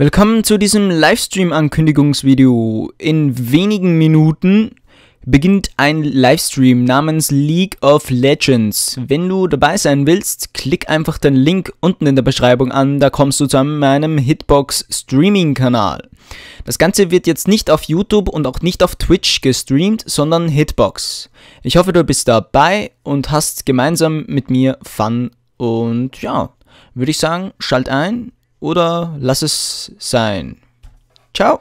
Willkommen zu diesem Livestream-Ankündigungsvideo. In wenigen Minuten beginnt ein Livestream namens League of Legends. Wenn du dabei sein willst, klick einfach den Link unten in der Beschreibung an, da kommst du zu meinem Hitbox Streaming Kanal. Das Ganze wird jetzt nicht auf YouTube und auch nicht auf Twitch gestreamt, sondern Hitbox. Ich hoffe, du bist dabei und hast gemeinsam mit mir Fun und ja, würde ich sagen, schalt ein oder lass es sein. Ciao!